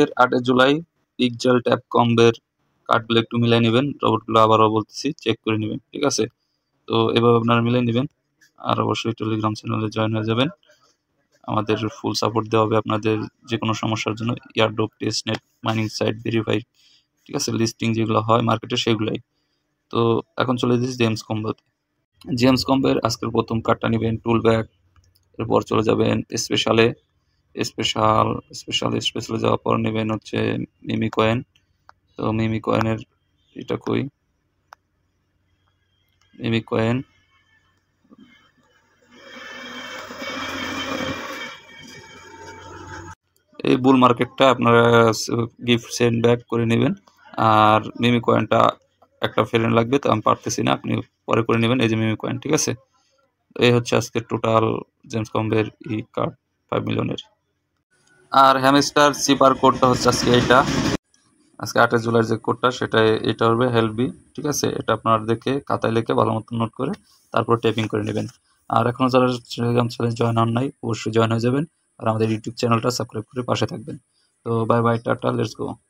এর আটে July pixel tap কম্বের কার্ডগুলো একটু মিলাই নেবেন রবটগুলো আবারও বলতেছি চেক করে নেবেন ঠিক আছে তো এভাবে আপনারা মিলাই নেবেন আর অবশ্যই টেলিগ্রাম চ্যানেলে জয়েন হয়ে যাবেন আমাদের ফুল সাপোর্ট দেওয়া হবে আপনাদের যে কোনো সমস্যার জন্য airdrop test net mining site verify ঠিক আছে লিস্টিং যেগুলো হয় মার্কেটে সেগুলাই তো এখন চলে যাচ্ছি জেমস কম্বোতে জেমস কম্বের আজকের প্রথম কার্ডটা নেবেন টুল ব্যাগ এরপর চলে যাবেন স্পেশালে স্পেশাল স্পেশাল স্পেশালে যাওয়ার পর নেবেন হচ্ছে মিমি কয়েন তো মিমি কয়েনের এটা কই মিমি কয়েন এই বুল মার্কেটটা আপনারা গিফট সেন্ড ব্যাক করে নেবেন আর মিমি কয়েনটা একটা ফেরেন লাগবে তো আমি পারতেছি না আপনি পরে করে নেবেন এই যে মিমি কয়েন ঠিক আছে এই হচ্ছে আজকে টোটাল জেমস কম্বের ই কার্ড ফাইভ মিলিয়নের আর হ্যামস্টার চিপার কোডটা হচ্ছে আজকে এইটা আজকে আটে জুলাইয়ের যে কোডটা সেটা এটা হবে হেলবি ঠিক আছে এটা আপনার দেখে খাতায় লিখে ভালো মতো নোট করে তারপর টেপিং করে নেবেন আর এখনও যারা টেলিগ্রাম চ্যানেল জয়েন হন নাই অবশ্যই জয়েন হয়ে যাবেন আর আমাদের ইউটিউব চ্যানেলটা সাবস্ক্রাইব করে পাশে থাকবেন তো bye bye ta-ta let's go